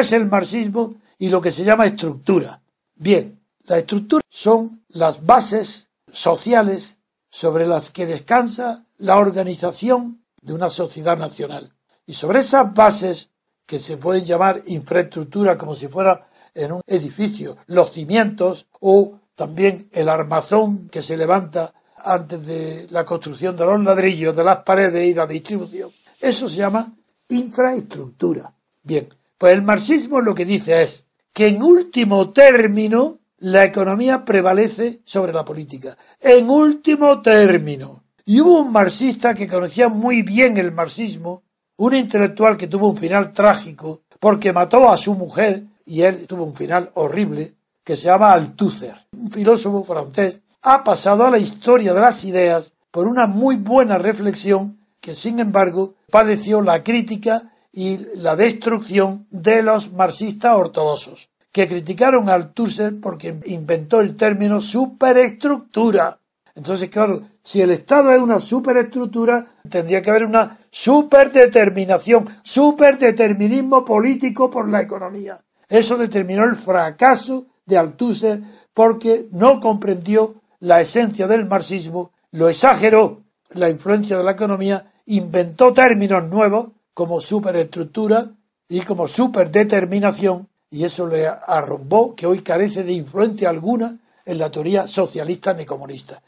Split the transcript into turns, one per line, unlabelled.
es el marxismo y lo que se llama estructura? Bien, la estructura son las bases sociales sobre las que descansa la organización de una sociedad nacional. Y sobre esas bases, que se pueden llamar infraestructura como si fuera en un edificio, los cimientos o también el armazón que se levanta antes de la construcción de los ladrillos, de las paredes y la distribución. Eso se llama infraestructura. Bien, pues el marxismo lo que dice es que en último término la economía prevalece sobre la política. En último término. Y hubo un marxista que conocía muy bien el marxismo, un intelectual que tuvo un final trágico porque mató a su mujer y él tuvo un final horrible, que se llama Althusser, un filósofo francés, ha pasado a la historia de las ideas por una muy buena reflexión que sin embargo padeció la crítica y la destrucción de los marxistas ortodoxos, que criticaron a Althusser porque inventó el término superestructura. Entonces, claro, si el Estado es una superestructura, tendría que haber una superdeterminación, superdeterminismo político por la economía. Eso determinó el fracaso de Althusser porque no comprendió la esencia del marxismo, lo exageró la influencia de la economía, inventó términos nuevos como superestructura y como superdeterminación, y eso le arrumbó que hoy carece de influencia alguna en la teoría socialista ni comunista.